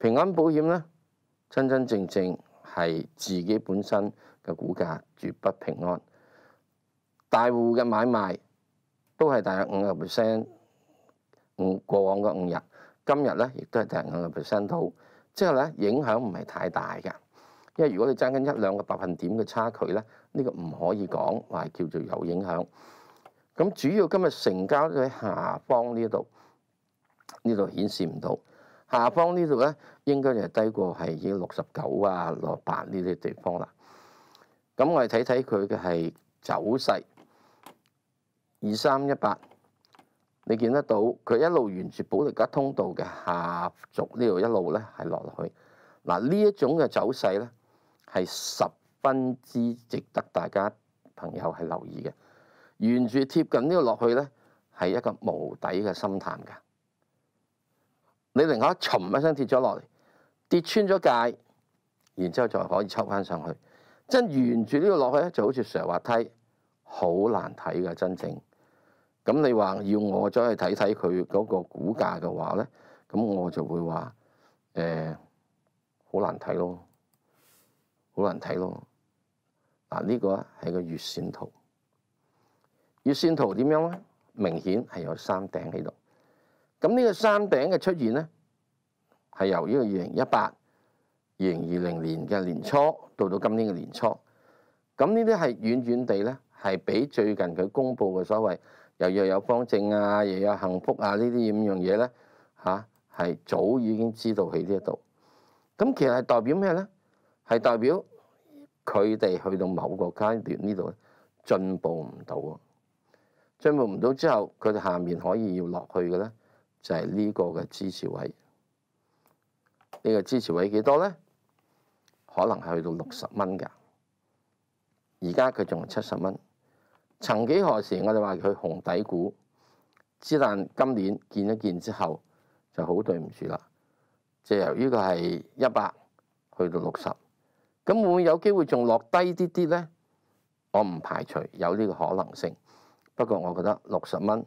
平安保險咧，真真正正係自己本身嘅股價絕不平安。大户嘅買賣都係大約五個 percent，五過往嘅五日，今日咧亦都係大約五個 percent 到，之後咧影響唔係太大嘅，因為如果你爭緊一兩個百分點嘅差距咧，呢個唔可以講話叫做有影響。咁主要今日成交喺下方呢度，呢度顯示唔到。下方呢度咧，應該就係低過係已經六十九啊、六八呢啲地方啦。咁我哋睇睇佢嘅係走勢，二三一八，你見得到佢一路沿住保利加通道嘅下軸呢度一路咧係落落去。嗱呢一種嘅走勢咧，係十分之值得大家朋友係留意嘅。沿住貼近呢度落去咧，係一個無底嘅深潭㗎。你另外一沉一聲跌咗落嚟，跌穿咗界，然之後就可以抽翻上去。真沿住呢個落去咧，就好似斜滑梯，好難睇噶真正。咁你話要我再去睇睇佢嗰個股價嘅話咧，咁我就會話，诶，好難睇咯，好難睇咯。嗱呢個係個月線圖，月線圖點樣咧？明顯係有山顶喺度。咁呢個山頂嘅出現咧，係由呢個二零一八、二零二零年嘅年初到到今年嘅年初，咁呢啲係遠遠地咧，係比最近佢公布嘅所謂又又有方正啊，又有幸福啊呢啲咁樣嘢咧嚇，係早已經知道喺呢一度。咁其實係代表咩咧？係代表佢哋去到某個階段呢度進步唔到啊！進步唔到之後，佢哋下面可以要落去嘅咧。就係呢個嘅支持位，呢個支持位幾多咧？可能係去到六十蚊㗎。而家佢仲七十蚊。曾幾何時我哋話佢紅底股，之但今年見一見之後，就好對唔住啦。即由於佢係一百去到六十，咁會唔會有機會仲落低啲啲咧？我唔排除有呢個可能性，不過我覺得六十蚊。